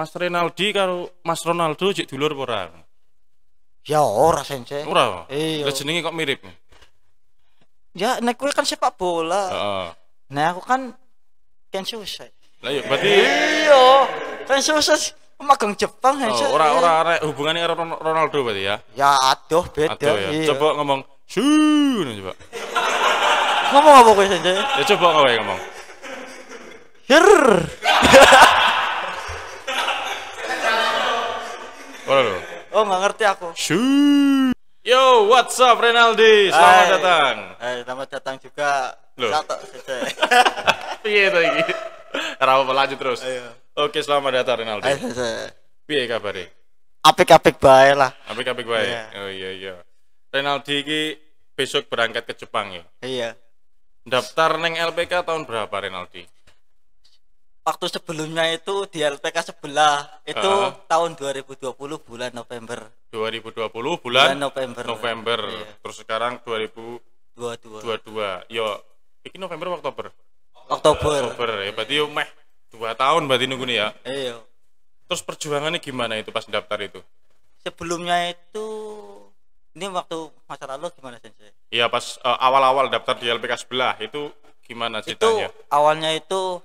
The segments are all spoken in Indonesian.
Mas Renaldi karo Mas Ronaldo cek dulur ora? Ya ora sensei. Ora. Iya. Lah jenenge kok mirip. Ya nek kowe kan sepak bola. Heeh. Nah aku kan kan susah. Lah iya berarti Iya. Kan susah magang Jepang oh, sensei. Iya. Ora ora arek hubungane karo Ronaldo berarti ya. Ya aduh beda. Aduh, ya. Iya. Coba ngomong nih coba. ngomong apa kowe sensei? Ya coba kowe ngomong. Yer. Waduh. Oh nggak ngerti aku. Shoo. Yo, what's up Renaldi? Selamat hai. datang. Hai, selamat datang juga. Loh. Satu lagi? Piye to iki? Ora apa lanjut terus. Ayo. Oke, selamat datang Renaldi. Piye kabare? Apik-apik bae lah. Apik-apik bae. Iya. Oh iya iya. Renaldi iki besok berangkat ke Jepang ya? Iya. Daftar neng LPK tahun berapa Renaldi? waktu sebelumnya itu di LPK sebelah itu uh -huh. tahun 2020 bulan November. 2020 bulan, bulan November. November. Iya. Terus sekarang 2022. 22. Yo, ini November Oktober. Oktober. Oktober. Ya berarti yo meh dua tahun berarti nunggu nih ya. Iya. Terus perjuangannya gimana itu pas daftar itu? Sebelumnya itu ini waktu masa lalu gimana sensei? Iya pas eh, awal-awal uh, daftar di LPK sebelah itu gimana ceritanya? Itu awalnya itu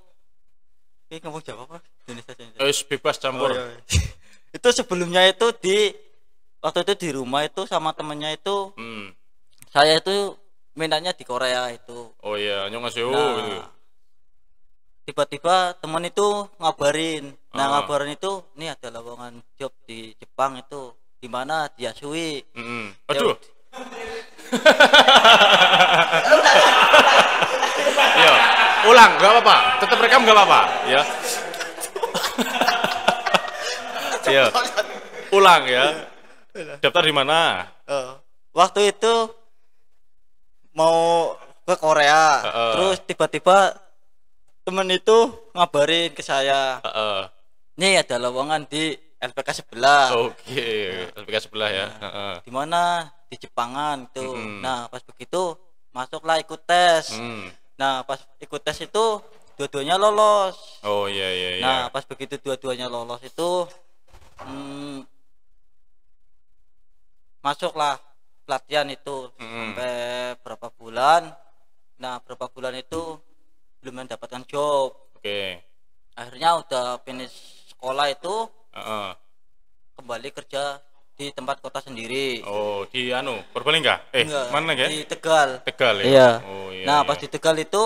Ki ngomong Jawa apa? Indonesia Indonesia. bebas campur. Oh, iya, iya. itu sebelumnya itu di waktu itu di rumah itu sama temennya itu hmm. saya itu mintanya di Korea itu. Oh iya, nyong nah, gitu. Tiba-tiba teman itu ngabarin. Nah, ah. ngabarin itu nih ada lowongan job di Jepang itu di mana di Yasui. -hmm. Ya Aduh. ulang nggak apa-apa tetap rekam nggak apa-apa ya iya. ya ulang ya daftar di mana eh, waktu itu mau ke Korea uh, uh. terus tiba-tiba temen itu ngabarin ke saya uh, uh. ada lowongan di LPK sebelah oke okay. LPK sebelah ya uh, uh. di mana di Jepangan tuh mm -hmm. nah pas begitu masuklah ikut tes mm nah pas ikut tes itu dua-duanya lolos oh iya iya, iya. nah pas begitu dua-duanya lolos itu hmm, masuklah pelatihan itu -hmm. sampai berapa bulan nah berapa bulan itu belum mendapatkan job oke okay. akhirnya udah finish sekolah itu uh -uh. kembali kerja di tempat kota sendiri. Oh, di anu, Purbalingga? Eh, Enggak, mana ya? Di Tegal. Tegal ya. Iya. Oh, iya nah, iya. pas di Tegal itu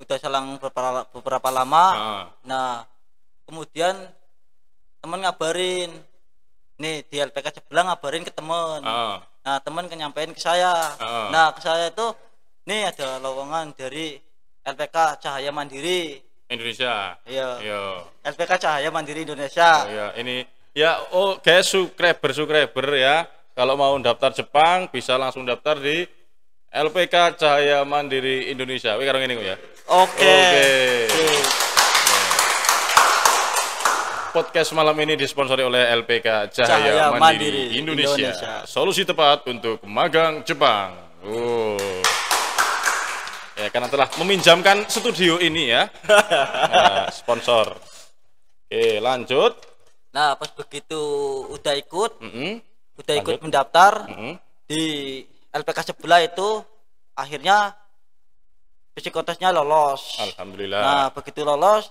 udah selang beberapa, beberapa lama. Ah. Nah, kemudian teman ngabarin nih di LPK sebelah ngabarin ke teman. Ah. Nah, teman kenyampain ke saya. Ah. Nah, ke saya itu nih ada lowongan dari LPK Cahaya Mandiri Indonesia. Iya. Iya. LPK Cahaya Mandiri Indonesia. Oh, iya, ini ya oke oh, okay, subscriber subscriber ya kalau mau daftar Jepang bisa langsung daftar di LPK Cahaya Mandiri Indonesia Wih, karung ini ya oke okay. podcast malam ini disponsori oleh LPK Cahaya, Cahaya Mandiri, Mandiri Indonesia. Indonesia solusi tepat untuk magang Jepang oh ya karena telah meminjamkan studio ini ya nah, sponsor oke lanjut Nah, pas begitu udah ikut, mm -hmm. udah ikut mendaftar mm -hmm. di LPK sebelah itu akhirnya psikotesnya lolos. Alhamdulillah. Nah, begitu lolos,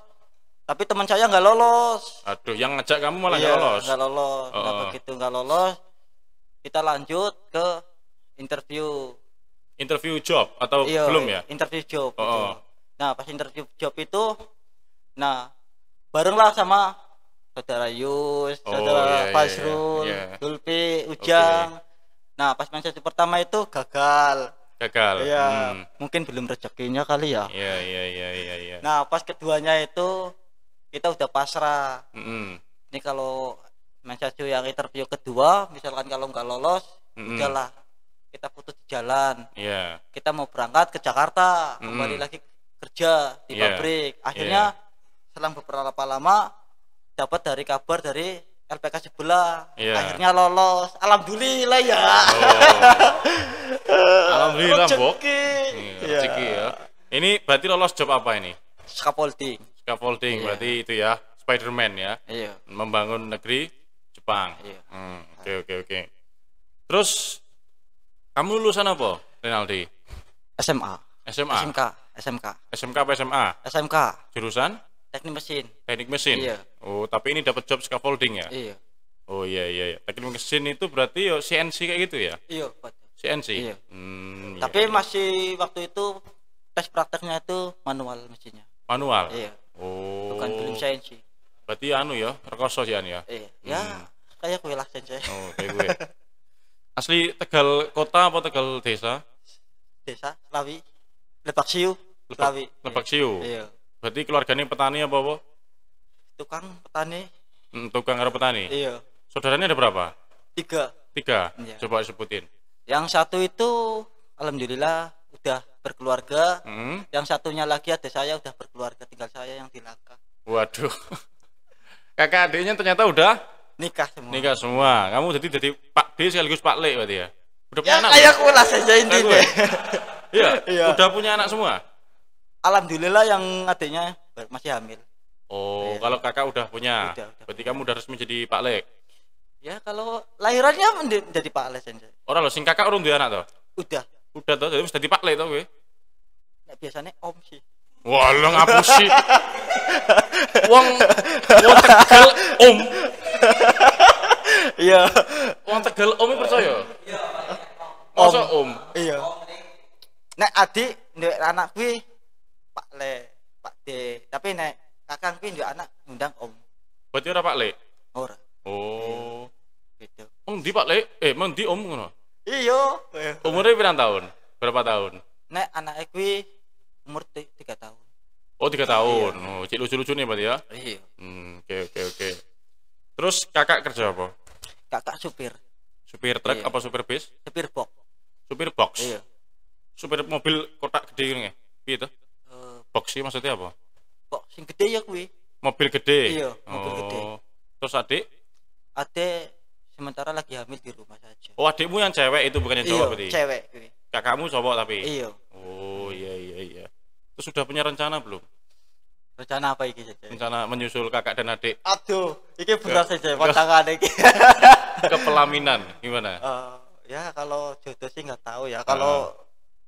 tapi teman saya nggak lolos. Aduh, yang ngajak kamu malah nggak iya, lolos. Nggak lolos. Nah, oh. Nah, begitu nggak lolos, kita lanjut ke interview. Interview job atau iya, belum ya? Interview job. Oh. oh. Nah, pas interview job itu, nah barenglah sama saudara Yus, oh, saudara yeah, Fazrul, yeah, yeah. Ujang. Okay. Nah, pas main pertama itu gagal. Gagal. Iya, hmm. mungkin belum rezekinya kali ya. Iya, iya, iya, iya, iya. Nah, pas keduanya itu kita udah pasrah. Mm -hmm. Ini kalau main yang interview kedua, misalkan kalau nggak lolos, mm -hmm. udahlah kita putus di jalan. Iya. Yeah. Kita mau berangkat ke Jakarta, mm -hmm. kembali lagi kerja di yeah. pabrik. Akhirnya yeah. selang beberapa lama dapat dari kabar dari LPK sebelah yeah. akhirnya lolos alhamdulillah ya oh. alhamdulillah bok iya, yeah. ya ini berarti lolos job apa ini scaffolding scaffolding yeah. berarti itu ya Spiderman ya iya. membangun negeri Jepang iya. hmm, oke oke oke terus kamu lulusan apa Renaldi SMA SMA SMK SMK SMK apa SMA SMK jurusan teknik mesin teknik mesin iya oh tapi ini dapat job scaffolding ya iya oh iya iya, iya. teknik mesin itu berarti yo ya CNC kayak gitu ya iya Pak. CNC iya hmm, iya, tapi iya, iya, masih waktu itu tes prakteknya itu manual mesinnya manual iya oh bukan belum CNC berarti anu ya rekoso sih anu ya iya ya, hmm. ya kayak gue lah CNC oh kayak gue asli tegal kota apa tegal desa desa Lawi Lebak Siu Lebak, Lawi Lebak Siu iya Berarti keluarganya petani apa, Bu? Tukang petani. Hmm, tukang karo petani. Iya. Saudaranya ada berapa? Tiga. Tiga. Iya. Coba sebutin. Yang satu itu alhamdulillah udah berkeluarga. Hmm. Yang satunya lagi ada saya udah berkeluarga, tinggal saya yang dilaka. Waduh. Kakak adiknya ternyata udah nikah semua. Nikah semua. Kamu jadi jadi Pak D sekaligus Pak Le berarti ya. Udah ya, punya anak. Ya aku lah aja ini ya? Iya. Iya. Udah punya anak semua alhamdulillah yang adiknya masih hamil oh ya. kalau kakak udah punya udah, udah berarti kamu udah resmi jadi pak lek ya kalau lahirannya menjadi pak lek orang lo sing kakak urung dua anak toh udah udah toh jadi mesti jadi pak lek toh gue nah, biasanya om sih Wah, lo sih. wong wong Tegal Om. Iya. wong Tegal Om percaya? Iya. Om. Om. Iya. Nek adik nek anak kuwi Le Pak D tapi nek kakang kuwi juga anak ngundang om berarti ora Pak Le ora oh gitu om di Pak Le eh di om ngono iya umurnya berapa tahun berapa tahun nek anak kuwi umur tiga tahun oh tiga tahun iya. oh cik lucu lucu nih berarti ya iya hmm, oke oke oke terus kakak kerja apa kakak supir supir truk iya. apa supir bis supir box supir box iya supir mobil kotak gede gitu Iya gitu box sih maksudnya apa box sing gede ya kuwi mobil gede iya mobil oh. gede terus adik adik sementara lagi hamil di rumah saja oh adikmu yang cewek itu bukan yang cowok iyo, berarti cewek kuwi kakakmu cowok tapi iya oh iya iya iya terus sudah punya rencana belum rencana apa iki saja rencana menyusul kakak dan adik aduh iki benar saja pasangan iki ke pelaminan gimana uh, ya kalau jodoh sih nggak tahu ya ah. kalau uh.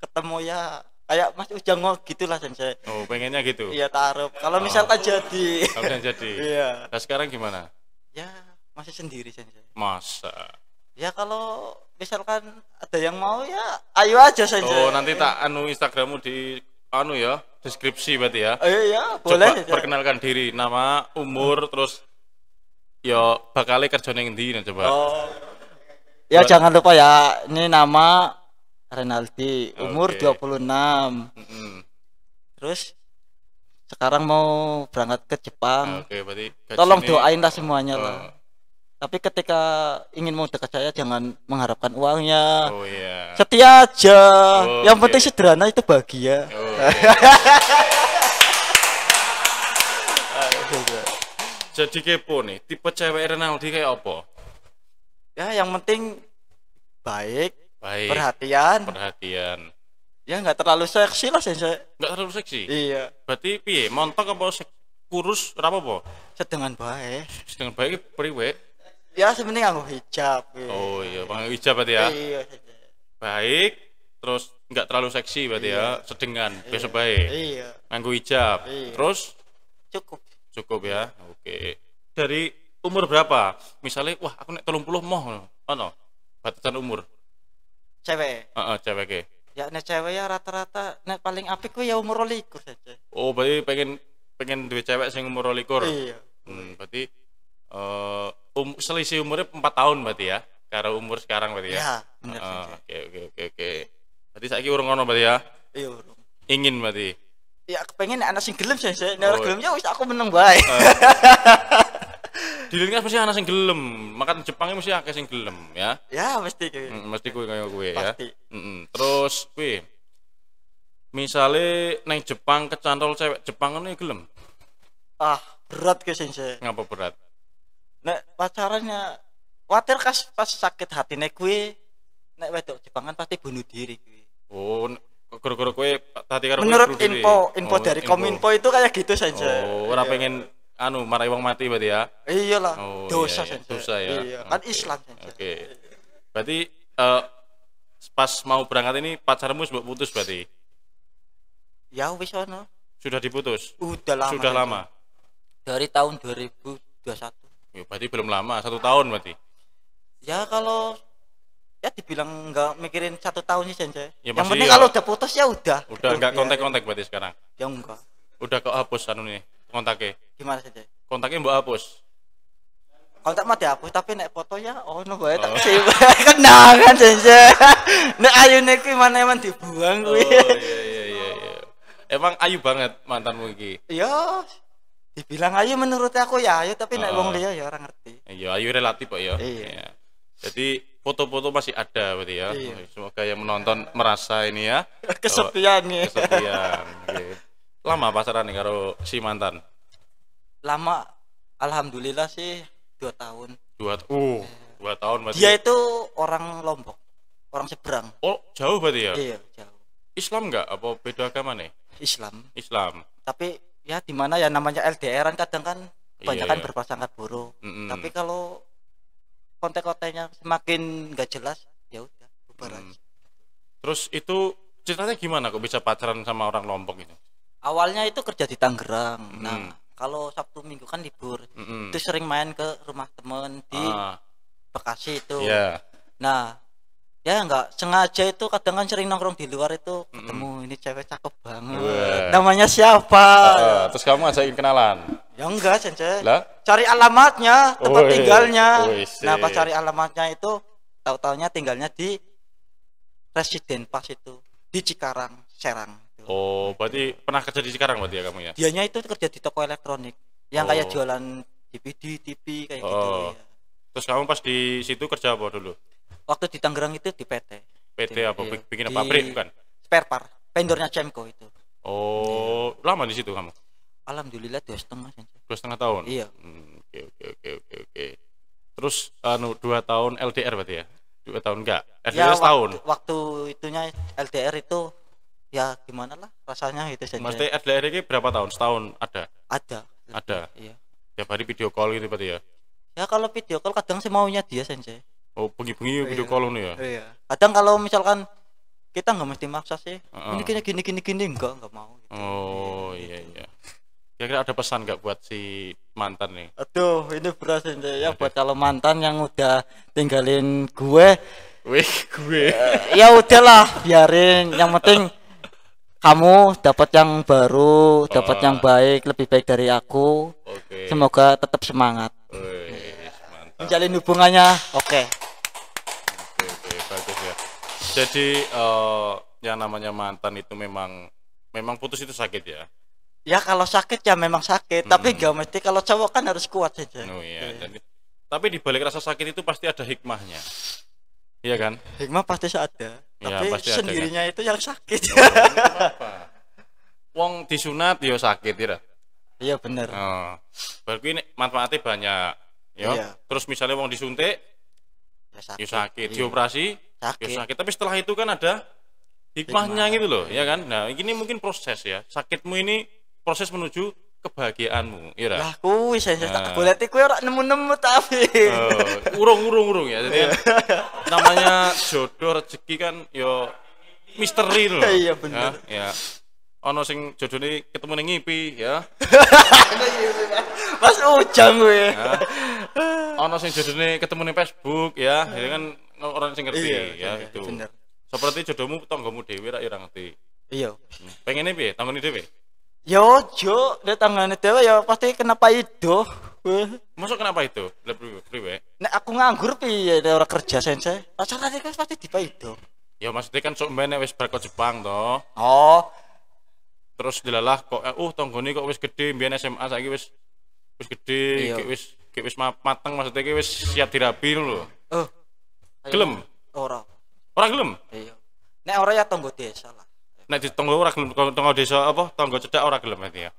ketemu ya kayak Mas Ujang mau gitulah sensei. Oh, pengennya gitu. Iya, taruh. Kalau oh. misalkan jadi. Kalau jadi. Iya. Nah, sekarang gimana? Ya, masih sendiri sensei. Masa. Ya kalau misalkan ada yang mau ya ayo aja sensei Oh, nanti tak anu Instagrammu di anu ya, deskripsi berarti ya. Oh, iya, boleh. Coba ya. perkenalkan diri, nama, umur, hmm. terus yo ya, bakal kerja di nah, coba. Oh. Ya jangan lupa ya, ini nama Renaldi umur okay. 26 mm -hmm. terus sekarang mau berangkat ke Jepang ah, okay, berarti tolong doain lah semuanya oh. lah tapi ketika ingin mau dekat saya jangan mengharapkan uangnya oh, yeah. setia aja oh, yang okay. Iya. penting sederhana itu bahagia oh, yeah. jadi kepo nih tipe cewek Renaldi kayak apa ya yang penting baik Baik. Perhatian. Perhatian. Ya nggak terlalu seksi lah saya Nggak terlalu seksi. Iya. Berarti piye? Montok apa sek kurus apa Sedengan baik. Sedengan baik priwe. Ya sebenarnya nganggo hijab. Iya. Oh iya, nganggo hijab berarti ya. Iya. Baik, terus nggak terlalu seksi berarti ya? iya. ya. Sedengan, iya. besok baik. Iya. nganggu hijab. Iya. Terus cukup. Cukup ya. Oke. Dari umur berapa? Misalnya, wah aku naik nek puluh moh no Batasan umur cewek uh, uh, cewek ke ya nek cewek ya rata-rata nek paling apik ku ya umur likur saja oh berarti pengen pengen dua cewek sing umur likur iya hmm, berarti uh, um, selisih umurnya empat tahun berarti ya karena umur sekarang berarti ya iya, oke oke oke oke berarti saya urung ngono berarti ya iya urung ingin berarti ya kepengen anak sing gelem sih saya nek oh. gelem iya. ya wis aku meneng bae uh, di lingkungan mesti ana sing gelem makan Jepang mesti akeh sing gelem ya ya mesti kuwi mm, mesti kuwi kaya kuwi ya mm -mm. terus kue, misale neng Jepang kecantol cewek Jepang ngono gelem ah berat ke sensei ngapa berat nek pacarannya khawatir kas pas sakit hati naik kue, naik wedok Jepang kan pasti bunuh diri kuwi oh gara-gara kue tadi karo menurut info info oh, dari kominfo itu kayak gitu saja oh ora iya. pengen anu marai wong mati berarti ya iyalah oh, iya, dosa iya, iya. dosa ya iya. kan Islam oke okay. berarti uh, pas mau berangkat ini pacarmu sudah putus berarti ya wis ono sudah diputus udah lama sudah lama dari tahun 2021 ya, berarti belum lama satu tahun berarti ya kalau ya dibilang nggak mikirin satu tahun sih Sensei ya, yang penting ya. kalau udah putus ya udah udah nggak kontak-kontak berarti sekarang ya enggak udah kok hapus anu nih kontaknya gimana sih deh kontaknya mbak hapus kontak mah dihapus tapi naik foto ya oh no gue tak oh. sih kenangan saja naik ayu nek mana emang dibuang gue oh, iya iya, iya, iya, iya, emang ayu banget mantanmu iki iya dibilang ayu menurut aku ya ayu tapi naik nek wong oh. ya orang ngerti iya ayu relatif kok ya iya. iya. jadi foto-foto masih ada berarti ya iya. semoga yang menonton merasa ini ya kesepian oh, kesepian lama pacaran nih karo si mantan lama alhamdulillah sih dua tahun dua uh dua tahun masih dia ya? itu orang lombok orang seberang oh jauh berarti ya iya jauh Islam nggak apa beda agama nih Islam Islam tapi ya di mana ya namanya LDR kan kadang kan iya, banyak iya. kan yeah. berpasangan buruk mm -hmm. tapi kalau kontek kontennya semakin nggak jelas ya udah bubar mm. terus itu ceritanya gimana kok bisa pacaran sama orang Lombok itu awalnya itu kerja di Tangerang mm. nah kalau Sabtu Minggu kan libur mm -hmm. itu sering main ke rumah temen di ah. Bekasi itu yeah. nah ya enggak sengaja itu kadang kan sering nongkrong di luar itu ketemu ini cewek cakep banget Wee. namanya siapa uh, terus kamu ngajakin kenalan ya enggak sensei lah? cari alamatnya tempat Wee. tinggalnya Wee, nah pas cari alamatnya itu tahu taunya tinggalnya di residen pas itu di Cikarang Serang. Gitu. Oh, berarti pernah kerja di Cikarang berarti ya kamu ya? Dianya itu kerja di toko elektronik yang oh. kayak jualan DVD, TV kayak oh. gitu. Ya. Terus kamu pas di situ kerja apa dulu? Waktu di Tangerang itu di PT. PT di, apa? Iya. Bikin apa? Pabrik bukan? Spare part. Vendornya Cemco itu. Oh, iya. lama di situ kamu? Alhamdulillah dua setengah. Dua setengah tahun. Iya. Hmm, oke oke oke oke oke. Terus anu dua tahun LDR berarti ya? Dua tahun enggak? LDR ya, setahun. Waktu, waktu itunya LDR itu ya gimana lah rasanya itu saja. Mas FDR ini berapa tahun? Setahun ada? Ada. Ada. Iya. Tiap hari video call gitu berarti ya? Ya kalau video call kadang sih maunya dia saja. Oh pengi-pengi oh, video iya. call nih ya? Iya. Kadang kalau misalkan kita nggak mesti maksa sih. Uh-uh. Ini kayaknya gini gini gini enggak enggak mau. Gitu. Oh iya. iya iya. Kira-kira ada pesan nggak buat si mantan nih? Aduh ini berat ya buat kalau mantan yang udah tinggalin gue. Wih gue. Uh, ya udahlah biarin. Yang penting kamu dapat yang baru, dapat yang ah. baik, lebih baik dari aku. Okay. Semoga tetap semangat. Menjalin hubungannya, oke. Okay. Oke, okay, bagus ya. Jadi uh, yang namanya mantan itu memang memang putus itu sakit ya. Ya kalau sakit ya memang sakit, hmm. tapi gak mesti kalau cowok kan harus kuat saja. Oh iya. Okay. tapi di balik rasa sakit itu pasti ada hikmahnya. Iya kan? Hikmah pasti ada. Iya, tapi pasti sendirinya ada, iya. kan? itu yang sakit. Oh, iya, Wong disunat yo ya sakit ya. Iya bener. Oh. Berarti ini manfaatnya banyak. Yo. Ya. Iya. Terus misalnya wong disuntik ya, ya sakit, yo sakit. Iya. dioperasi sakit. Yo sakit. Tapi setelah itu kan ada hikmahnya Hikmah. gitu loh, ya kan? Nah, ini mungkin proses ya. Sakitmu ini proses menuju kebahagiaanmu ira. lah kuwi saya nah. tak boleh kuwi ya, ora nemu-nemu tapi oh, urung-urung-urung ya jadi namanya jodoh rezeki kan yo ya, misteri loh iya bener ya, ya. ono sing jodone ketemu ning ngipi ya. pas ujang kuwi Ya. Ono sing jodone ketemu ning Facebook ya, jadi kan orang sing ngerti iya, ya iya, itu. Bener. Gitu. Seperti jodohmu tanggamu dhewe ra ya, ngerti. Iya. Hmm. Pengene piye? tanggone dhewe. Ya ojo, lek tangane dhewe ya pasti kenapa itu. Masuk kenapa itu? Lebih priwe? Nek aku nganggur ada orang kerja sensei? tadi kan pasti di itu. Ya maksudnya kan sok mbene wes bakal Jepang toh. Oh. Terus dilalah kok eh, uh tanggone kok wes gede mbiyen SMA saiki wes wis gede, kayak wis kayak wis mateng maksudnya kayak wis siap dirapi lho. Oh. Gelem? Ora. Ora gelem? Iya. Nek ora ya tonggo desa lah nek ditunggu ora gelem tenggo desa apa tangga cedak ora gelem ya. ya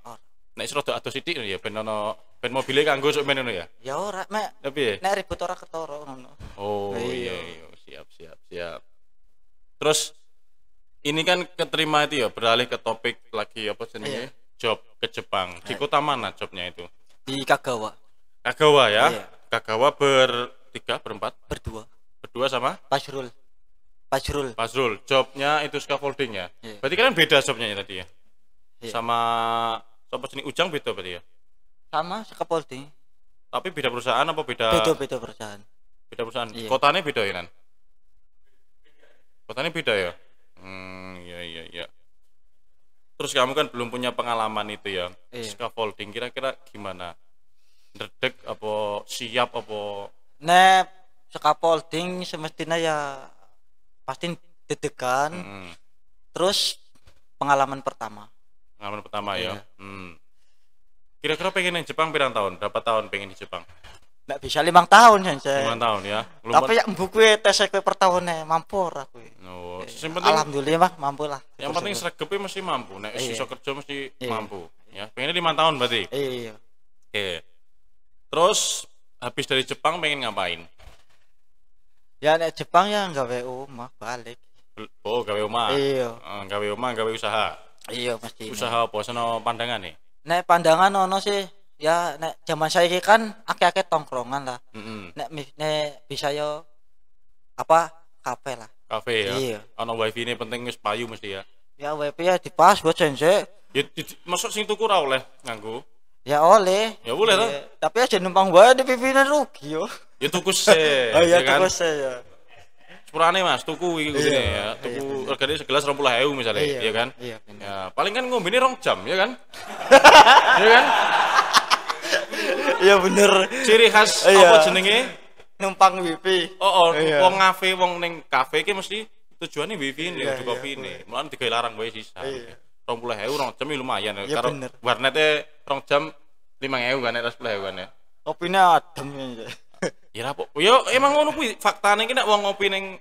nek atau adoh sithik ya ben ono ben mobile kanggo sok men ya ya ora mek tapi ya nek ribut ora ketara ngono oh iya. Iya, iya iya siap siap siap terus ini kan keterima itu ya beralih ke topik lagi apa sendiri iya. job ke Jepang di kota mana jobnya itu di Kagawa Kagawa ya Kagawa ber tiga berempat berdua berdua sama Pasrul Pasrul. Pasrul, jobnya itu scaffolding ya. Yeah. Berarti kan beda jobnya ya tadi ya. Yeah. Sama sopo seni Ujang beda berarti ya. Sama scaffolding. Tapi beda perusahaan apa beda? Beda beda perusahaan. Beda perusahaan. Yeah. Kotanya beda ya kan? Kotanya beda ya. Hmm, iya iya iya. Terus kamu kan belum punya pengalaman itu ya. Yeah. Scaffolding kira-kira gimana? Dredek apa siap apa? Nep, scaffolding semestinya ya pasti deg-degan hmm. terus pengalaman pertama pengalaman pertama ya kira hmm. kira-kira pengen yang Jepang berapa tahun berapa tahun pengen di Jepang nggak bisa lima tahun saja lima tahun ya Belum tapi yang buku ya tes aku per tahunnya mampu aku oh, e, penting, alhamdulillah mampu lah yang penting sregepnya masih mampu nek nah, iya. iso kerja masih iya. mampu ya pengen lima tahun berarti iya oke terus habis dari Jepang pengen ngapain ya nek Jepang ya gawe omah balik oh gawe omah iya oh, gawe omah gawe usaha iya pasti. usaha apa sono pandangan nih nek pandangan ono sih ya nek zaman saya kan akeh-akeh tongkrongan lah mm -hmm. nek, nek bisa yo apa kafe lah kafe ya iya ono wifi ini penting wis payu mesti ya ya wifi ya, ya di pas buat sensei ya masuk sing tuku ora oleh nganggo ya oleh ya boleh lah iya. tapi aja numpang wae di pimpinan rugi yo Ya tuku se. Oh iya ya kan? tuku se ya. Sepurane Mas, tuku iki iya, kudune ya. Iya, tuku regane segelas 20.000 misalnya, iya ya kan? Iya. Ya, paling kan ngombene rong jam, ya kan? Iya kan? Iya bener. Ciri khas iya. apa jenenge? Numpang wifi. Oh, oh wong ngafe wong ning kafe iki mesti tujuannya wifi ini, yeah, kopi ini. Mulane digawe larang wae sisa. Iya. 20.000 rong jam lumayan. Ya bener. Warnetnya rong jam 5.000 kan, 10.000 kan ya. Kopinya adem ya ya apa yo ya, emang ngono kuwi faktane iki nek wong ngopi ning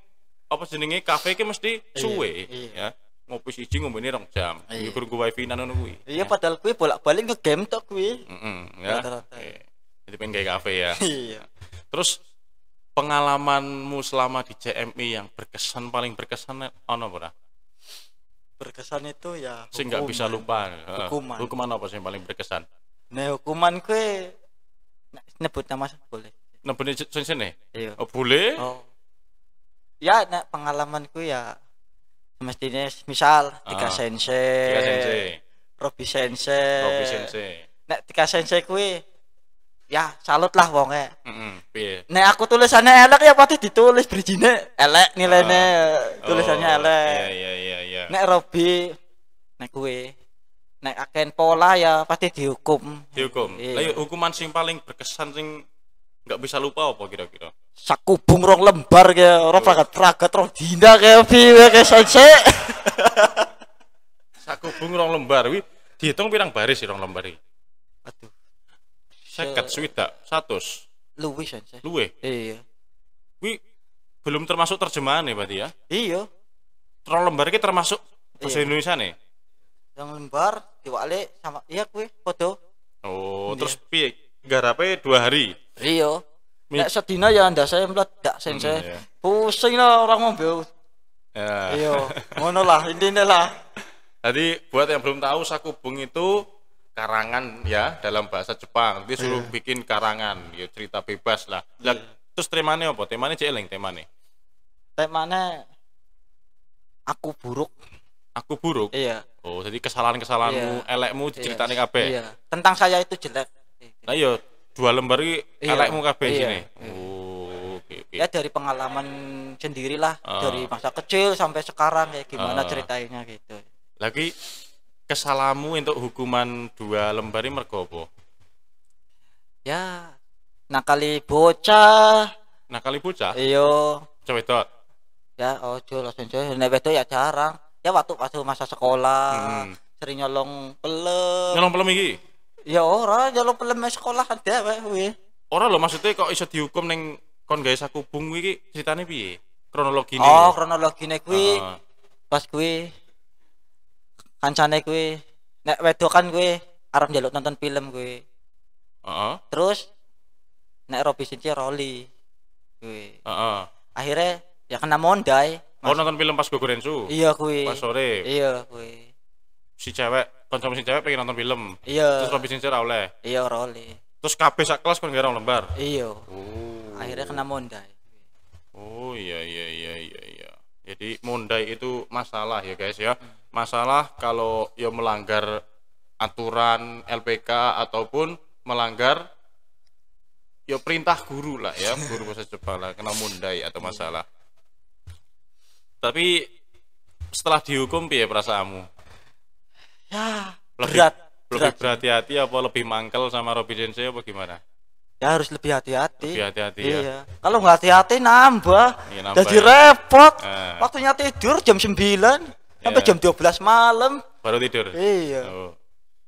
apa jenenge kafe iki mesti iya, suwe iya. ya ngopi siji ngombene rong jam iya. yo gue wifi nang ngono iya padahal kuwi bolak-balik game tok kuwi heeh ya jadi pengen kayak kafe ya iya terus pengalamanmu selama di CMI yang berkesan paling berkesan ono apa? berkesan itu ya sing nggak bisa lupa hukuman hukuman apa sih paling berkesan nah hukuman kue nyebut nama boleh nebeni sing nih? Iya. Oh, boleh. Oh. Ya nek pengalamanku ya mestinya misal tiga ah, sensei. Tiga sensei. Robi sensei. Robi sensei. Nek tiga sensei kuwi ya salut lah wonge. Heeh. Mm Nek aku tulisannya elek ya pasti ditulis berijine elek nilainya uh, tulisannya oh, elek. Iya iya iya iya. Nek Robi nek kuwi nek akan pola ya pasti dihukum. Dihukum. Iya. Lalu ya, hukuman sing paling berkesan sing nggak bisa lupa apa kira-kira saku bungrong lembar kayak orang pragat iya. pragat roh dina kayak piwe kayak sense saku bungrong lembar wi dihitung pirang baris sih rong lembar ini aduh seket swida satu luwe sense luwe iya wi belum termasuk terjemahan ya berarti ya iya rong lembar ini termasuk iya. bahasa Indonesia nih rong lembar diwale sama iya kue foto oh iya. terus pik garape dua hari iya nek sedina ya anda saya meledak tidak hmm, saya hmm, pusing lah orang mobil ya. iya ngono lah lah tadi buat yang belum tahu sakubung itu karangan ya dalam bahasa Jepang dia suruh iya. bikin karangan ya cerita bebas lah iya. Lek, terus temanya apa temanya jeling temanya temanya aku buruk aku buruk iya oh jadi kesalahan kesalahanmu iya. elekmu diceritain iya. apa iya. tentang saya itu jelek Nah iya, dua lembar iki iya. elekmu kabeh iya. sini. Iya. Oh, oke okay, okay. Ya dari pengalaman sendirilah uh. dari masa kecil sampai sekarang kayak gimana uh. Ah. ceritanya gitu. Lagi kesalamu untuk hukuman dua lembar ini mergo Ya nakali bocah. Nakali bocah? Iya. itu. Ya oh langsung cewek nek wedok ya jarang. Ya waktu waktu masa sekolah hmm. sering nyolong pelem. Nyolong pelem iki? ya ora jalo ya pelan pelem sekolah ada wae kuwi ora lo maksudnya kok iso dihukum neng kon guys aku kuwi iki critane piye ini oh ya? kronologine kuwi uh. pas kui kancane kui nek wedokan kui aram jalo nonton film kui uh -uh. terus nek Robi Sinci Roli uh uh akhirnya ya kena mondai oh, Mas... oh nonton film pas su iya kui pas sore iya kui si cewek mesin cewek pengen nonton film iya terus lebih sincer oleh iya roli terus KB sak kelas kon gara lembar iya oh. akhirnya kena mondai oh iya iya iya iya iya jadi mondai itu masalah ya guys ya masalah kalau ya melanggar aturan LPK ataupun melanggar ya perintah guru lah ya guru bahasa Jepang lah kena mondai atau masalah tapi setelah dihukum piye perasaanmu ya lebih, berat lebih berhati-hati apa lebih mangkel sama Robin Sensei apa gimana ya harus lebih hati-hati lebih hati-hati ya. iya. ya kalau nggak hati-hati nambah, iya, nambah jadi ya. repot eh. waktunya tidur jam 9 yeah. sampai iya. jam 12 malam baru tidur iya oh.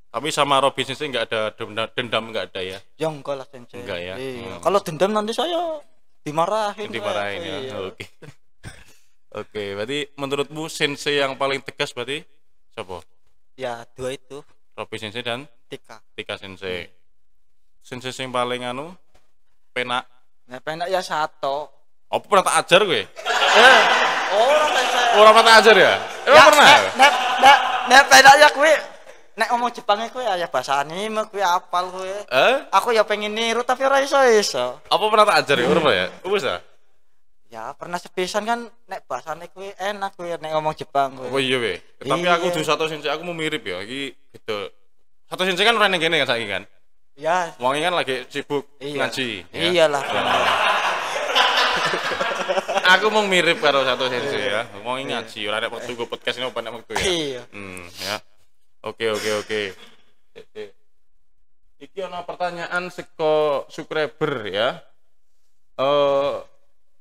Tapi sama Robi Sensei nggak ada dendam nggak ada ya? Ya enggak lah Sensei. Enggak ya. Iya. Hmm. Kalau dendam nanti saya dimarahin. Dimarahin ya. Oke. Oke. Oke, berarti menurutmu Sensei yang paling tegas berarti siapa? ya dua itu Robi Sensei dan Tika Tika Sensei hmm. Sensei yang paling anu penak nah, penak ya satu apa pernah tak ajar gue? Eh, oh orang oh, pernah tak ajar ya? emang eh, ya, pernah? nek nek nek penak ya gue nek ngomong Jepangnya gue ya, ya bahasa anime gue apal gue eh? aku ya pengen niru tapi orang iso iso apa pernah tak ajar ya? orang ya? bisa? Ah ya pernah sepesan kan nek bahasane kuwi enak kuwi nek ngomong Jepang kuwi. Oh iya we. Tapi aku iya. dulu satu sensei aku mau mirip ya lagi gitu. Satu sensei kan orang yang gini kan saiki kan. Ya. wong kan lagi sibuk iya. ngaji. Ya. Iyalah. Ya. aku mau mirip karo satu sensei ya. iya. ngaji ora nek tunggu podcast ini open waktu ya. Iya. Hmm ya. Oke oke oke. Eh, eh. Iki ana pertanyaan seko subscriber ya. Eh uh,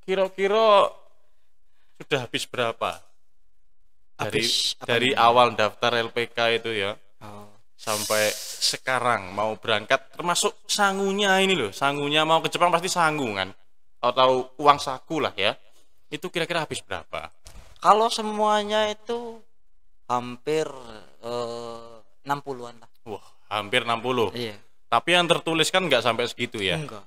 kira-kira sudah habis berapa dari habis dari awal daftar LPK itu ya oh. sampai sekarang mau berangkat termasuk sangunya ini loh sangunya mau ke Jepang pasti sanggungan atau uang saku lah ya itu kira-kira habis berapa kalau semuanya itu hampir eh, 60-an lah. Wah, hampir 60. Iya. Tapi yang tertulis kan nggak sampai segitu ya. Enggak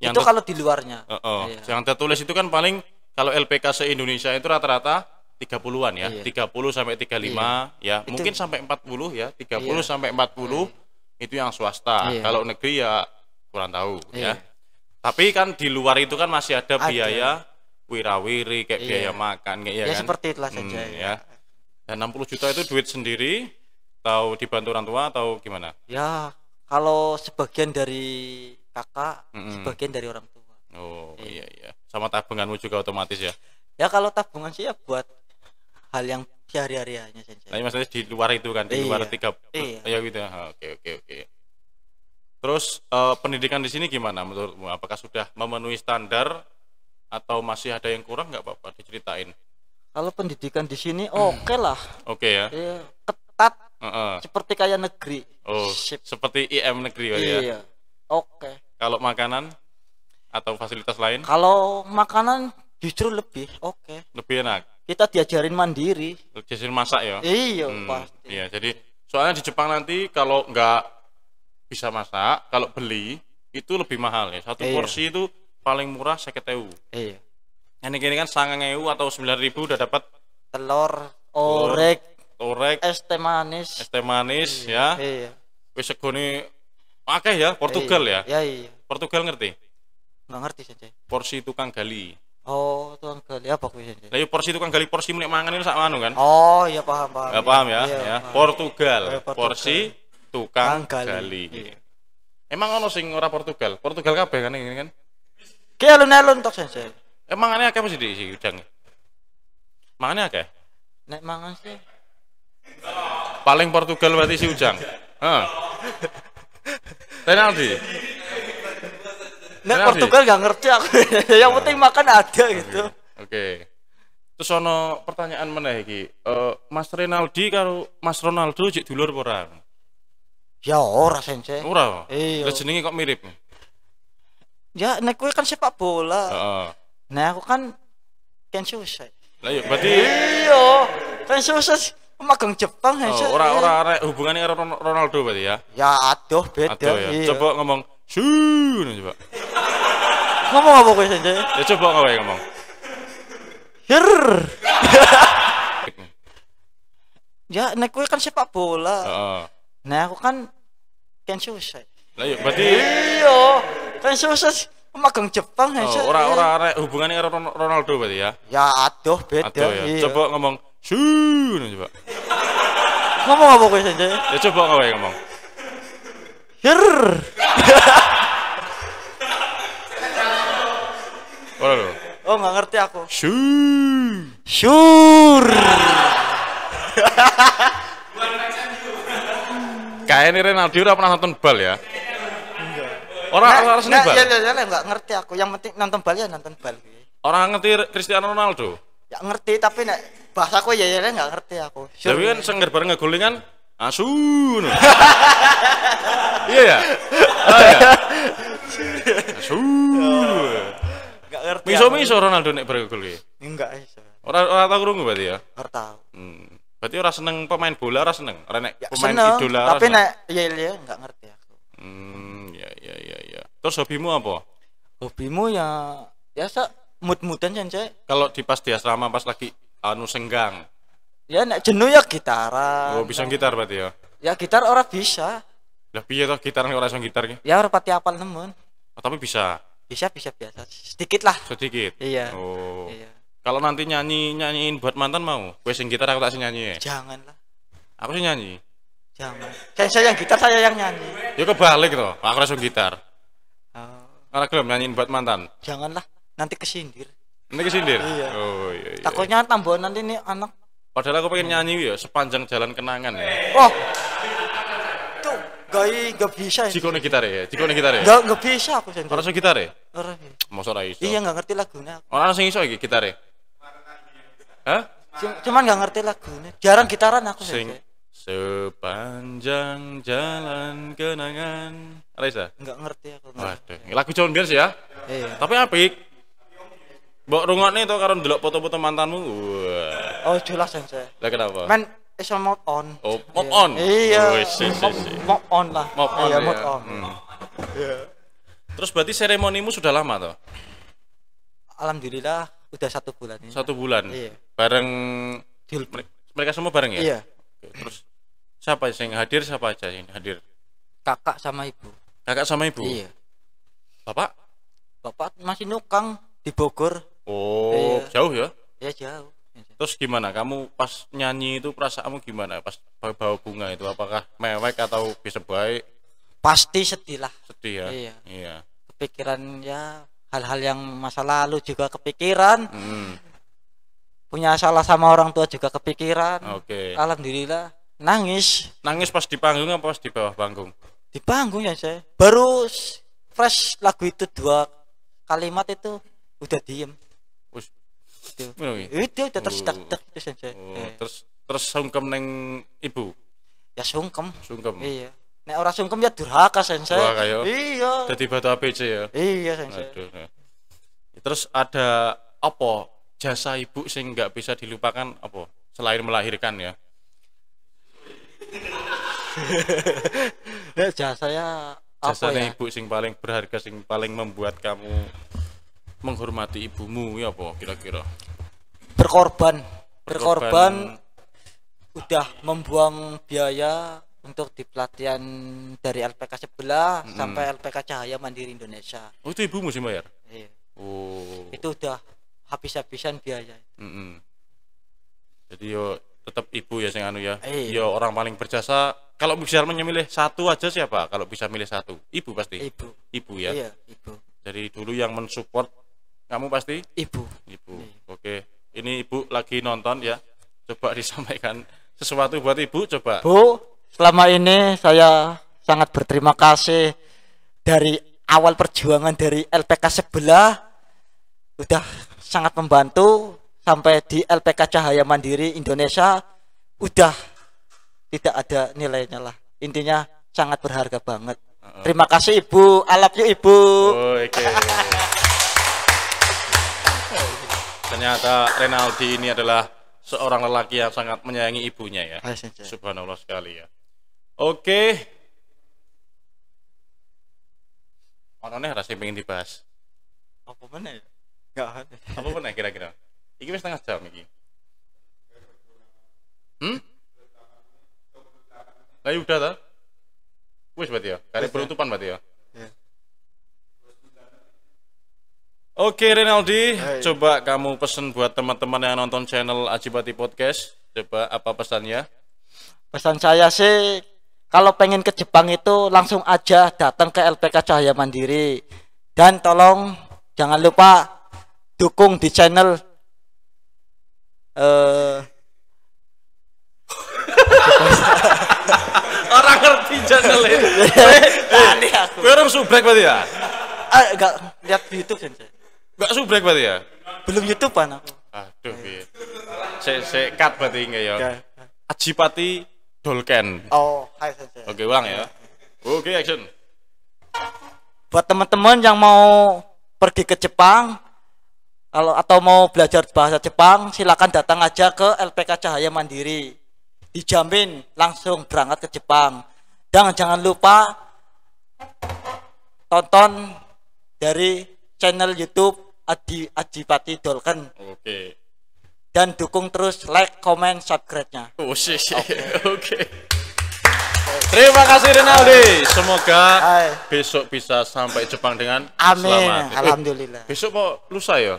yang itu kalau di luarnya uh -oh. iya. yang tertulis itu kan paling kalau LPK se Indonesia itu rata-rata 30-an ya iya. 30 sampai 35 iya. ya itu. mungkin sampai 40 ya 30 iya. sampai 40 iya. itu yang swasta iya. kalau negeri ya kurang tahu ya. iya. ya tapi kan di luar itu kan masih ada, ada. biaya wirawiri kayak iya. biaya makan kayak ya, ya kan? seperti itulah hmm, ya. ya dan 60 juta itu duit sendiri atau dibantu orang tua atau gimana ya kalau sebagian dari kakak mm-hmm. sebagian dari orang tua oh iya. iya iya sama tabunganmu juga otomatis ya ya kalau tabungan sih ya buat hal yang sehari-hari aja saja nah, maksudnya di luar itu kan di iya. luar tiga iya. ya gitu ya? Ah, oke oke oke terus uh, pendidikan di sini gimana menurutmu apakah sudah memenuhi standar atau masih ada yang kurang nggak apa-apa diceritain kalau pendidikan di sini oke okay lah oke okay, ya iya, ketat uh-uh. seperti kayak negeri oh Sip. seperti IM negeri ya? iya. ya Oke. Kalau makanan atau fasilitas lain? Kalau makanan justru lebih oke. Lebih enak. Kita diajarin mandiri. Diajarin masak ya. Iya hmm, pasti. Iya jadi soalnya di Jepang nanti kalau nggak bisa masak, kalau beli itu lebih mahal ya. Satu iya. porsi itu paling murah saya ewu. Iya. Ini kini kan sangang EU atau sembilan ribu udah dapat telur orek, orek, es teh manis, es teh manis iya, ya. Iya. Wis Oke ya, Portugal ya. Iya, iya. Ya? Ya, iya. Portugal ngerti? Enggak ngerti saja. Porsi tukang gali. Oh, tukang gali apa kuwi saja? Lah iya, porsi tukang gali porsi menek mangan itu sak anu kan? Oh, iya paham, paham. Ya, paham ya, iya, ya. Paham. Portugal. Iya, Portugal. Porsi tukang Tang gali. gali. Iya. Emang ono sing ora Portugal? Portugal kabeh kan ini kan? Ki alun-alun tok saja. Emang eh, ane akeh mesti di sini udang. Mangane akeh? Nek mangan sih. Paling Portugal berarti si Ujang. Heeh. penalti Nah, Portugal gak ngerti aku. yang penting makan ada gitu. Oke. Okay. Terus ono pertanyaan meneh iki. Eh, Mas Renaldi karo Mas Ronaldo jek dulur orang, Ya ora sense. Ora. Iya. jenenge kok mirip? Ya nek kowe kan sepak bola. Heeh. Nah aku kan kan susah. Lah iya berarti Iya. Kan susah Pemagang Jepang ya, oh, hasil orang ya. ora ora hubungannya dengan Ronaldo berarti ya. Ya aduh beda. Aduh, ya. Iya. Coba ngomong shun coba. ngomong apa kau sendiri? Ya coba kowe ngomong. Ya, Her. ya nek kowe kan sepak bola. Heeh. Nah aku kan kan susah. Lah iya berarti iya kan susah magang Jepang hasil Oh, orang iya. ora ora hubungannya dengan Ronaldo berarti ya. Ya aduh beda. Aduh, ya. Iya. Coba ngomong Syuuu coba. Ngomong apa gue saja? Ya coba kau yang ngomong. Yer. Oh, lo. Oh, nggak ngerti aku. Syuuu. Syuur. Kayaknya Renaldi udah pernah nonton bal ya? Orang nah, harus nonton bal. Ya, ya, ya, nggak ngerti aku. Yang penting nonton bal ya nonton bal. Orang ngerti Cristiano Ronaldo ya ngerti tapi nek bahasa aku ya ya nggak ya, ngerti aku sure. tapi kan sengger bareng ngeguling kan asu ah, iya ya oh, asu iya. ah, nggak ngerti miso miso Ronaldo nek bareng ngegul enggak iso eh, orang orang tahu rungu berarti ya nggak tahu hmm. berarti orang seneng pemain bola orang seneng orang nek ya, pemain seneng, idola tapi nek ya ya nggak ngerti aku hmm ya ya ya ya terus hobimu apa hobimu ya ya se mut-mutan kan cek kalau di pas di asrama pas lagi anu senggang ya nak jenuh ya gitar oh bisa gitar berarti ya ya gitar orang bisa lah piye toh gitar ora iso gitar ya orang pati apal temen oh, tapi bisa bisa bisa biasa sedikit lah sedikit iya oh iya. kalau nanti nyanyi nyanyiin buat mantan mau gue sing gitar aku tak sing nyanyi ya jangan lah aku sih nyanyi jangan saya, saya yang gitar saya yang nyanyi ya kebalik toh aku langsung gitar oh. karena belum nyanyiin buat mantan janganlah nanti kesindir nanti kesindir iya. oh iya, iya. takutnya tambah nanti nih anak padahal aku pengen nyanyi ya sepanjang jalan kenangan ya oh tuh gak gak bisa ya. cikone gitar ya cikone gitar ya gak gak bisa aku sendiri orang gitar ya orang ya. mau suara iso iya gak ngerti lagunya orang langsung iso ya gitar ya Hah? Cuman gak ngerti lagunya. Jarang gitaran aku sing. Sepanjang jalan kenangan. Raisa? Enggak ngerti aku. Waduh, lagu John biasa ya? Iya. Tapi apik. Mbok rungokne to karo ndelok foto-foto mantanmu. Wah. Oh, jelas saya. Lah kenapa? Men iso move on. Oh, move on. Iya. Wis, wis, Move on lah. Move on. Iya, iya. move on. Hmm. Iya. Terus berarti seremonimu sudah lama toh? Alhamdulillah udah satu bulan. ini. Satu bulan. Iya. Bareng mereka semua bareng ya? Iya. terus siapa yang hadir siapa aja yang hadir? Kakak sama ibu. Kakak sama ibu? Iya. Bapak? Bapak masih nukang di Bogor oh ya, jauh ya ya jauh terus gimana kamu pas nyanyi itu perasaanmu gimana pas bawa bunga itu apakah mewek atau bisa baik pasti sedih lah sedih ya iya, iya. kepikiran ya hal-hal yang masa lalu juga kepikiran hmm. punya salah sama orang tua juga kepikiran oke okay. alhamdulillah nangis nangis pas di panggung apa pas di bawah panggung di panggung ya saya baru fresh lagu itu dua kalimat itu udah diem itu itu eh, oh, oh, oh. terus tak tak terus terus terus sungkem neng ibu ya sungkem sungkem iya nek orang sungkem ya durhaka sensei durhaka ya iya jadi batu apc ya iya sensei Aduh, ya. terus ada apa jasa ibu sing nggak bisa dilupakan apa selain melahirkan ya ya jasa ya jasa ya? ibu sing paling berharga sing paling membuat kamu menghormati ibumu ya apa kira-kira berkorban berkorban, berkorban. udah membuang biaya untuk di pelatihan dari LPK sebelah mm sampai LPK Cahaya Mandiri Indonesia. Oh itu ibu musim bayar? Iya. Oh. Itu udah habis-habisan biaya. Mm -mm. Jadi yo tetap ibu ya sing anu ya. Iya. Yo orang paling berjasa. Kalau bisa memilih satu aja siapa? Kalau bisa milih satu, ibu pasti. Ibu. Ibu ya. Iya, ibu. Jadi dulu yang mensupport kamu pasti. Ibu. Ibu. Iya. Oke. Okay ini ibu lagi nonton ya coba disampaikan sesuatu buat ibu coba bu selama ini saya sangat berterima kasih dari awal perjuangan dari LPK sebelah udah sangat membantu sampai di LPK Cahaya Mandiri Indonesia udah tidak ada nilainya lah intinya sangat berharga banget terima kasih ibu I love ibu oh, okay. Ternyata Renaldi ini adalah seorang lelaki yang sangat menyayangi ibunya ya. Subhanallah sekali ya. Oke. Ono nih rasanya pengen dibahas. Apa mana Gak ada. Apa mana kira-kira? Iki wis setengah jam iki. Hmm? Lah iya udah ta? Wis berarti ya. Kali ya. penutupan berarti ya. Oke Renaldi, Hai. coba kamu pesan buat teman-teman yang nonton channel Ajibati Podcast. Coba apa pesannya? Pesan saya sih kalau pengen ke Jepang itu langsung aja datang ke LPK Cahaya Mandiri dan tolong jangan lupa dukung di channel uh... orang ngerti channel ini. Gue orang subrek berarti ya? Ah, eh, enggak lihat di YouTube saja. Gak subrek berarti ya? Belum YouTube YouTubean aku. Aduh piye. Sik sik cut berarti nggih ya. Ajipati Dolken. Oh, hai saja. Oke, ulang ya. Oke, action. Buat teman-teman yang mau pergi ke Jepang kalau atau mau belajar bahasa Jepang, silakan datang aja ke LPK Cahaya Mandiri. Dijamin langsung berangkat ke Jepang. Dan jangan lupa tonton dari channel YouTube Adi Adipati Dolken. Oke. Dan dukung terus like, comment, subscribe-nya. Oh, Oke. Terima kasih Rinaldi. Semoga besok bisa sampai Jepang dengan Amin. selamat. Eh, Alhamdulillah. besok mau lusa ya?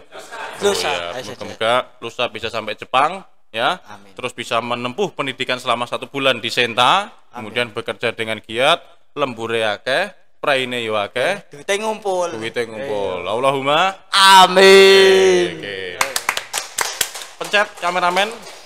Lusa. Oh, iya. Semoga lusa bisa sampai Jepang ya. Amin. Terus bisa menempuh pendidikan selama satu bulan di Senta, Amin. kemudian bekerja dengan giat, lembur akeh, praine yo akeh duwite ngumpul duwite ngumpul okay. Iya. Allahumma amin okay, okay. pencet kameramen